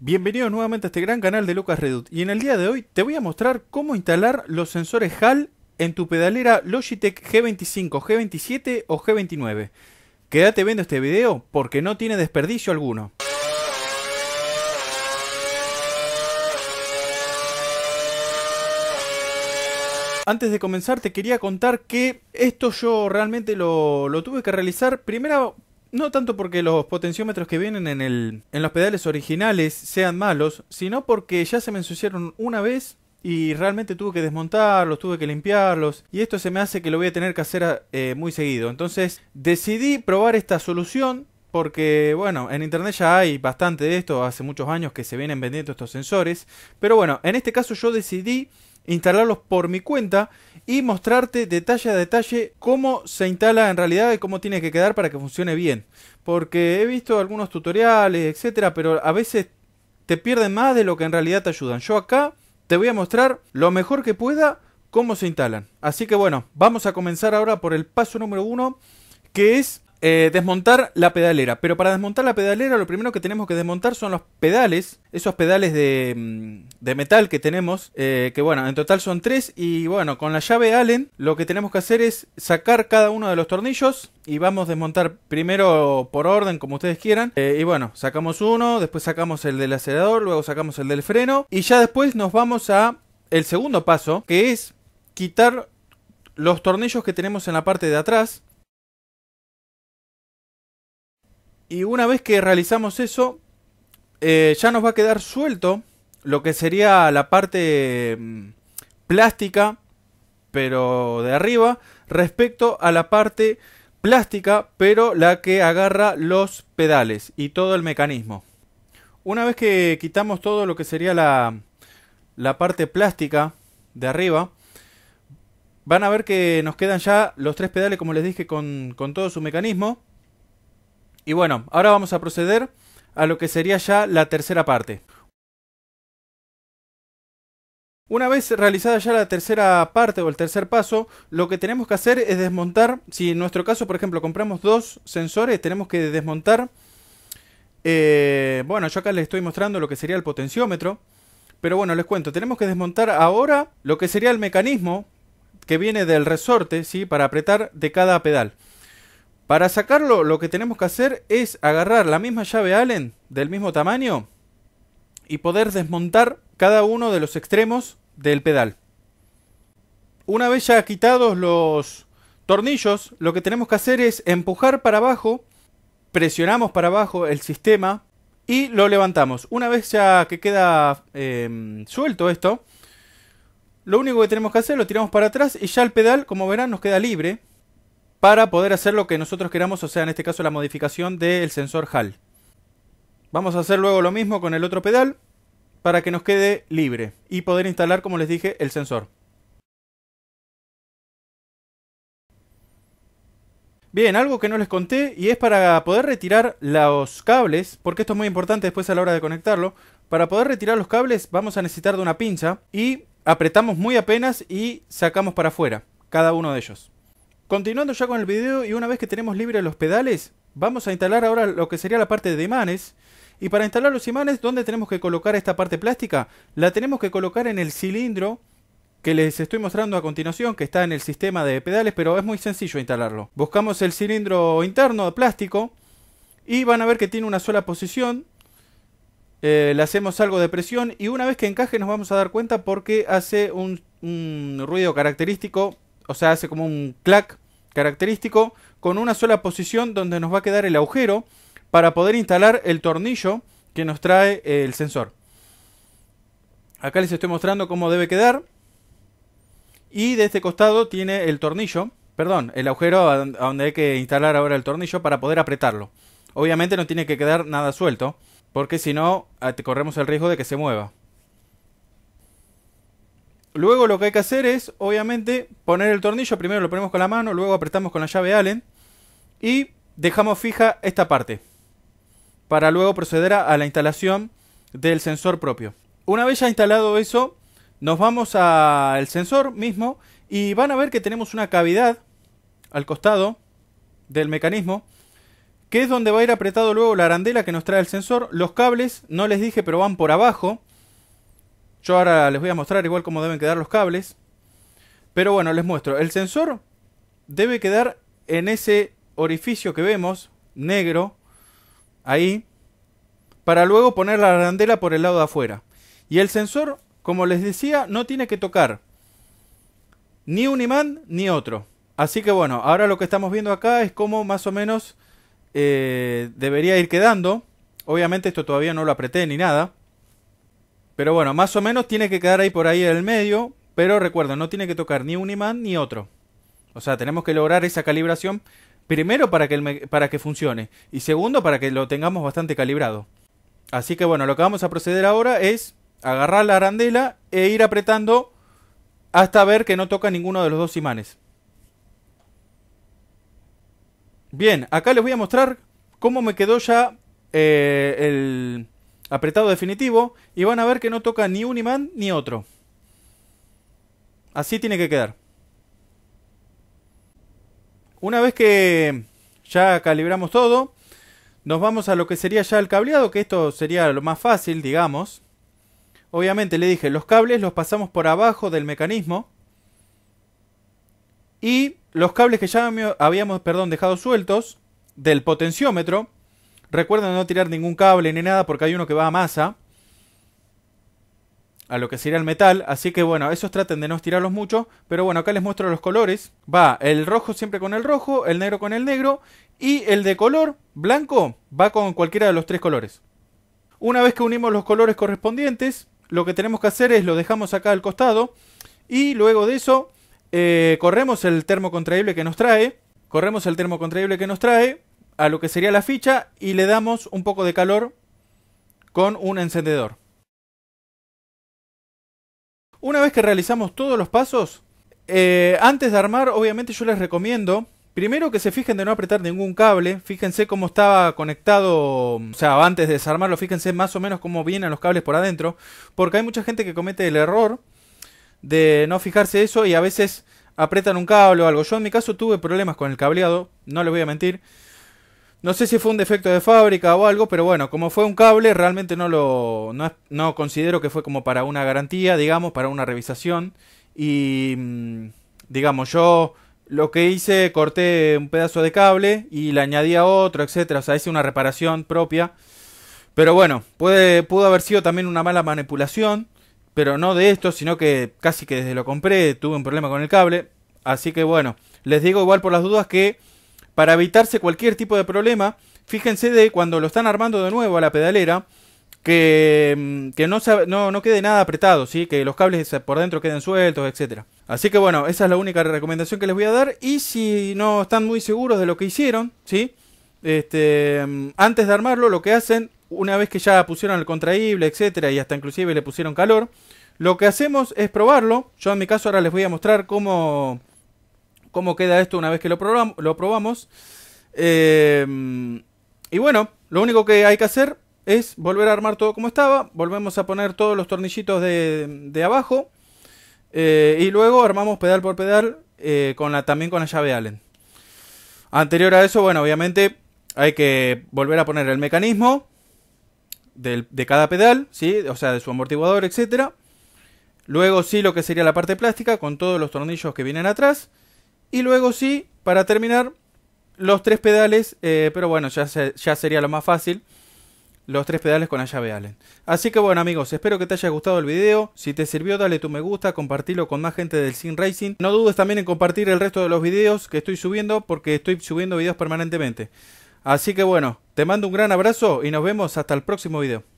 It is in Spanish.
Bienvenidos nuevamente a este gran canal de Lucas Redut y en el día de hoy te voy a mostrar cómo instalar los sensores HAL en tu pedalera Logitech G25, G27 o G29. Quédate viendo este video porque no tiene desperdicio alguno. antes de comenzar te quería contar que esto yo realmente lo, lo tuve que realizar primero no tanto porque los potenciómetros que vienen en, el, en los pedales originales sean malos, sino porque ya se me ensuciaron una vez y realmente tuve que desmontarlos, tuve que limpiarlos y esto se me hace que lo voy a tener que hacer eh, muy seguido. Entonces decidí probar esta solución porque bueno, en internet ya hay bastante de esto, hace muchos años que se vienen vendiendo estos sensores, pero bueno, en este caso yo decidí instalarlos por mi cuenta y mostrarte detalle a detalle cómo se instala en realidad y cómo tiene que quedar para que funcione bien. Porque he visto algunos tutoriales, etcétera, pero a veces te pierden más de lo que en realidad te ayudan. Yo acá te voy a mostrar lo mejor que pueda cómo se instalan. Así que bueno, vamos a comenzar ahora por el paso número uno, que es eh, desmontar la pedalera. Pero para desmontar la pedalera, lo primero que tenemos que desmontar son los pedales. Esos pedales de, mm, metal que tenemos. Eh, que bueno, en total son tres. Y bueno, con la llave Allen, lo que tenemos que hacer es sacar cada uno de los tornillos. Y vamos a desmontar primero por orden, como ustedes quieran. Eh, y bueno, sacamos uno, después sacamos el del acelerador, luego sacamos el del freno. Y ya después nos vamos a el segundo paso, que es quitar los tornillos que tenemos en la parte de atrás Y una vez que realizamos eso, eh, ya nos va a quedar suelto lo que sería la parte mm, plástica, pero de arriba, respecto a la parte plástica, pero la que agarra los pedales y todo el mecanismo. Una vez que quitamos todo lo que sería la, parte plástica de arriba, van a ver que nos quedan ya los tres pedales, como les dije, con todo su mecanismo. Y bueno, ahora vamos a proceder a lo que sería ya la tercera parte. Una vez realizada ya la tercera parte o el tercer paso, lo que tenemos que hacer es desmontar, si en nuestro caso por ejemplo compramos dos sensores, tenemos que desmontar, eh, bueno yo acá les estoy mostrando lo que sería el potenciómetro, pero bueno les cuento, tenemos que desmontar ahora lo que sería el mecanismo que viene del resorte, ¿sí? para apretar de cada pedal. Para sacarlo, lo que tenemos que hacer es agarrar la misma llave Allen del mismo tamaño y poder desmontar cada uno de los extremos del pedal. Una vez ya quitados los tornillos, lo que tenemos que hacer es empujar para abajo, presionamos para abajo el sistema y lo levantamos. Una vez ya que queda em, suelto esto, lo único que tenemos que hacer lo tiramos para atrás y ya el pedal, como verán, nos queda libre para poder hacer lo que nosotros queramos, o sea, en este caso la modificación del sensor Hall. Vamos a hacer luego lo mismo con el otro pedal para que nos quede libre y poder instalar, como les dije, el sensor. Bien, algo que no les conté y es para poder retirar los cables, porque esto es muy importante después a la hora de conectarlo, para poder retirar los cables vamos a necesitar de una pinza y apretamos muy apenas y sacamos para afuera cada uno de ellos. Continuando ya con el video y una vez que tenemos libres los pedales, vamos a instalar ahora lo que sería la parte de imanes. Y para instalar los imanes, ¿dónde tenemos que colocar esta parte plástica? La tenemos que colocar en el cilindro que les estoy mostrando a continuación, que está en el sistema de pedales, pero es muy sencillo instalarlo. Buscamos el cilindro interno de plástico y van a ver que tiene una sola posición. Eh, le hacemos algo de presión y una vez que encaje nos vamos a dar cuenta porque hace un ruido característico o sea, hace como un clac característico con una sola posición donde nos va a quedar el agujero para poder instalar el tornillo que nos trae el sensor. Acá les estoy mostrando cómo debe quedar. Y de este costado tiene el tornillo, perdón, el agujero a donde hay que instalar ahora el tornillo para poder apretarlo. Obviamente no tiene que quedar nada suelto, porque si no corremos el riesgo de que se mueva. Luego lo que hay que hacer es, obviamente, poner el tornillo. Primero lo ponemos con la mano, luego apretamos con la llave Allen. Y dejamos fija esta parte. Para luego proceder a la instalación del sensor propio. Una vez ya instalado eso, nos vamos al sensor mismo. Y van a ver que tenemos una cavidad al costado del mecanismo. Que es donde va a ir apretado luego la arandela que nos trae el sensor. Los cables, no les dije, pero van por abajo yo ahora les voy a mostrar igual cómo deben quedar los cables. Pero bueno, les muestro. El sensor debe quedar en ese orificio que vemos, negro, ahí, para luego poner la arandela por el lado de afuera. Y el sensor, como les decía, no tiene que tocar ni un imán ni otro. Así que bueno, ahora lo que estamos viendo acá es cómo más o menos eh, debería ir quedando. Obviamente esto todavía no lo apreté ni nada. Pero bueno, más o menos tiene que quedar ahí por ahí en el medio. Pero recuerdo no tiene que tocar ni un imán ni otro. O sea, tenemos que lograr esa calibración primero para que, para que funcione y segundo para que lo tengamos bastante calibrado. Así que bueno, lo que vamos a proceder ahora es agarrar la arandela e ir apretando hasta ver que no toca ninguno de los dos imanes. Bien, acá les voy a mostrar cómo me quedó ya eh, el, apretado definitivo y van a ver que no toca ni un imán ni otro. Así tiene que quedar. Una vez que ya calibramos todo, nos vamos a lo que sería ya el cableado, que esto sería lo más fácil, digamos. Obviamente le dije, los cables los pasamos por abajo del mecanismo. Y los cables que ya habíamos perdón, dejado sueltos del potenciómetro, Recuerden no tirar ningún cable ni nada porque hay uno que va a masa. A lo que sería el metal. Así que bueno, esos traten de no estirarlos mucho. Pero bueno, acá les muestro los colores. Va el rojo siempre con el rojo, el negro con el negro. Y el de color blanco va con cualquiera de los tres colores. Una vez que unimos los colores correspondientes, lo que tenemos que hacer es lo dejamos acá al costado. Y luego de eso, eh, corremos el termo que nos trae. Corremos el termo que nos trae a lo que sería la ficha y le damos un poco de calor con un encendedor. Una vez que realizamos todos los pasos, eh, antes de armar obviamente yo les recomiendo Primero que se fijen de no apretar ningún cable, fíjense cómo estaba conectado, o sea, antes de desarmarlo, fíjense más o menos cómo vienen los cables por adentro, porque hay mucha gente que comete el error de no fijarse eso y a veces apretan un cable o algo. Yo en mi caso tuve problemas con el cableado, no les voy a mentir, no sé si fue un defecto de fábrica o algo, pero bueno, como fue un cable, realmente no lo no, considero que fue como para una garantía, digamos, para una revisación. Y mm, digamos, yo lo que hice, corté un pedazo de cable y le añadí a otro, etcétera. O sea, hice una reparación propia. Pero bueno, puede, pudo haber sido también una mala manipulación. Pero no de esto, sino que casi que desde lo compré tuve un problema con el cable. Así que bueno, les digo igual por las dudas que para evitarse cualquier tipo de problema, fíjense de cuando lo están armando de nuevo a la pedalera, que, mm, no, quede nada apretado, ¿sí? que los cables por dentro queden sueltos, etc. Así que bueno, esa es la única recomendación que les voy a dar. Y si no están muy seguros de lo que hicieron, ¿sí? este, mm, antes de armarlo, lo que hacen, una vez que ya pusieron el contraíble, etc. y hasta inclusive le pusieron calor, lo que hacemos es probarlo. Yo en mi caso ahora les voy a mostrar cómo, cómo queda esto una vez que lo, lo probamos. Em, y bueno, lo único que hay que hacer es volver a armar todo como estaba. Volvemos a poner todos los tornillitos de, abajo. Eh, y luego armamos pedal por pedal eh, con la, también con la llave Allen. Anterior a eso, bueno, obviamente hay que volver a poner el mecanismo de cada pedal, ¿sí? o sea, de su amortiguador, etc. Luego sí lo que sería la parte plástica con todos los tornillos que vienen atrás. Y luego sí, para terminar, los tres pedales, eh, pero bueno, ya, ya sería lo más fácil. Los tres pedales con la llave Allen. Así que bueno amigos, espero que te haya gustado el video. Si te sirvió dale tu me gusta, compartilo con más gente del Sin Racing. No dudes también en compartir el resto de los videos que estoy subiendo porque estoy subiendo videos permanentemente. Así que bueno, te mando un gran abrazo y nos vemos hasta el próximo video.